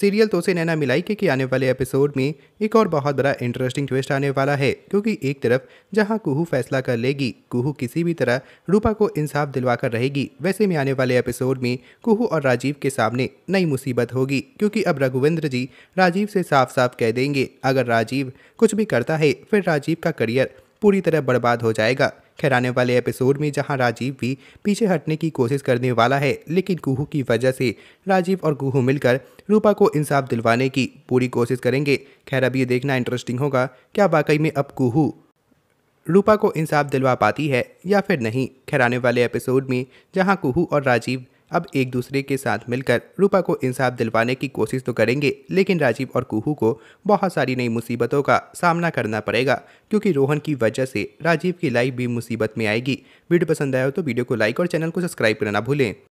serial तो से नैना मिलाई के आने वाले एपिसोड में एक और बहुत बड़ा इंटरेस्टिंग ट्विस्ट आने वाला है क्योंकि एक तरफ जहां कुहू फैसला कर लेगी कुहू किसी भी तरह रूपा को इंसाफ दिलवाकर रहेगी वैसे में आने वाले एपिसोड में कुहू और राजीव के सामने नई मुसीबत होगी क्योंकि अब रघुवेंद्र जी राजीव से साफ साफ कह देंगे अगर राजीव कुछ भी करता है फिर राजीव का करियर पूरी तरह बर्बाद हो जाएगा आने वाले एपिसोड में जहां राजीव भी पीछे हटने की कोशिश करने वाला है लेकिन कुहू की वजह से राजीव और कुहू मिलकर रूपा को इंसाफ दिलवाने की पूरी कोशिश करेंगे खैर अब ये देखना इंटरेस्टिंग होगा क्या वाकई में अब कुहू रूपा को इंसाफ दिलवा पाती है या फिर नहीं खैर आने वाले एपिसोड में जहाँ कुहू और राजीव अब एक दूसरे के साथ मिलकर रूपा को इंसाफ दिलवाने की कोशिश तो करेंगे लेकिन राजीव और कुहू को बहुत सारी नई मुसीबतों का सामना करना पड़ेगा क्योंकि रोहन की वजह से राजीव की लाइफ भी मुसीबत में आएगी वीडियो पसंद आया हो तो वीडियो को लाइक और चैनल को सब्सक्राइब करना भूलें